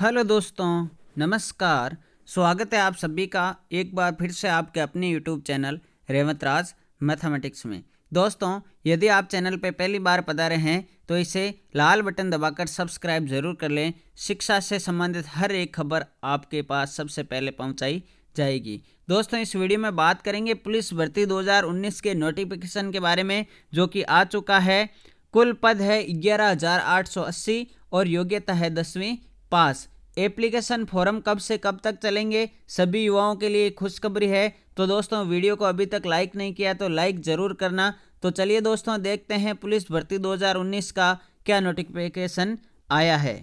hello दोस्तों नमस्कार स्वागत है आप सभी का एक बार फिर से आपके अपने YouTube channel Revant Raj mathematics में दोस्तों यदि आप चैनल पर पहली बार रहे हैं तो इसे लाल बटन दबाकर सब्सक्राइब जरूर कर लें शिक्षा से संबंधित हर एक खबर आपके पास सबसे पहले पहुंचाई जाएगी दोस्तों इस वीडियो में बात करेंगे पुलिस भर्ती 2019 के नोटिफिकेशन के बारे में जो कि आ चुका है कुल पद है ग्यारह और योग्यता है दसवीं पास एप्लीकेशन फॉरम कब से कब तक चलेंगे सभी युवाओं के लिए खुशखबरी है तो दोस्तों वीडियो को अभी तक लाइक नहीं किया तो लाइक ज़रूर करना तो चलिए दोस्तों देखते हैं पुलिस भर्ती 2019 का क्या नोटिफिकेशन आया है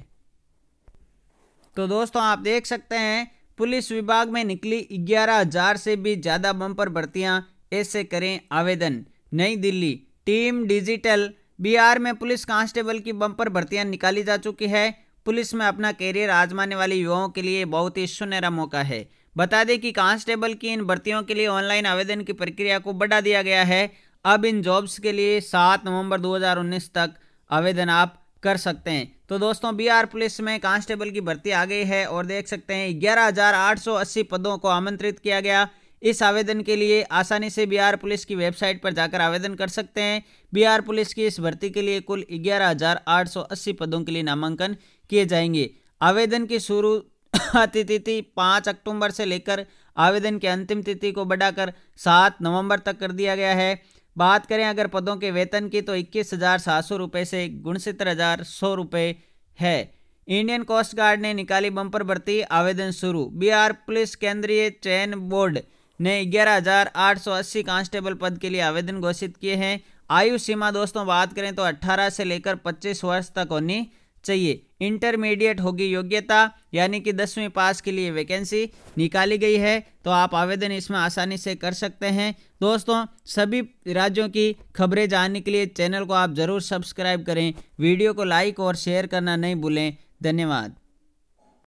तो दोस्तों आप देख सकते हैं पुलिस विभाग में निकली ग्यारह हजार से भी ज़्यादा बम्पर भर्तियाँ ऐसे करें आवेदन नई दिल्ली टीम डिजिटल बिहार में पुलिस कांस्टेबल की बम्पर भर्तियाँ निकाली जा चुकी है पुलिस में अपना कैरियर आजमाने वाले युवाओं के लिए बहुत ही सुनहरा मौका है बता दें कि कांस्टेबल की इन भर्तियों के लिए ऑनलाइन आवेदन की प्रक्रिया को बढ़ा दिया गया है अब इन जॉब्स के लिए 7 नवंबर 2019 तक आवेदन आप कर सकते हैं तो दोस्तों बिहार पुलिस में कांस्टेबल की भर्ती आ गई है और देख सकते हैं ग्यारह पदों को आमंत्रित किया गया इस आवेदन के लिए आसानी से बिहार पुलिस की वेबसाइट पर जाकर आवेदन कर सकते हैं बिहार पुलिस की इस भर्ती के लिए कुल 11,880 पदों के लिए नामांकन किए जाएंगे आवेदन की शुरू तिथि पाँच अक्टूबर से लेकर आवेदन की अंतिम तिथि को बढ़ाकर सात नवंबर तक कर दिया गया है बात करें अगर पदों के वेतन की तो इक्कीस हज़ार सात सौ रुपये से गुणसत्तर हज़ार सौ रुपये है इंडियन कोस्ट गार्ड ने निकाली बम्पर भर्ती आवेदन शुरू बिहार पुलिस केंद्रीय चयन बोर्ड ने 11,880 कांस्टेबल पद के लिए आवेदन घोषित किए हैं आयु सीमा दोस्तों बात करें तो 18 से लेकर 25 वर्ष तक होनी चाहिए इंटरमीडिएट होगी योग्यता यानी कि दसवीं पास के लिए वैकेंसी निकाली गई है तो आप आवेदन इसमें आसानी से कर सकते हैं दोस्तों सभी राज्यों की खबरें जानने के लिए चैनल को आप ज़रूर सब्सक्राइब करें वीडियो को लाइक और शेयर करना नहीं भूलें धन्यवाद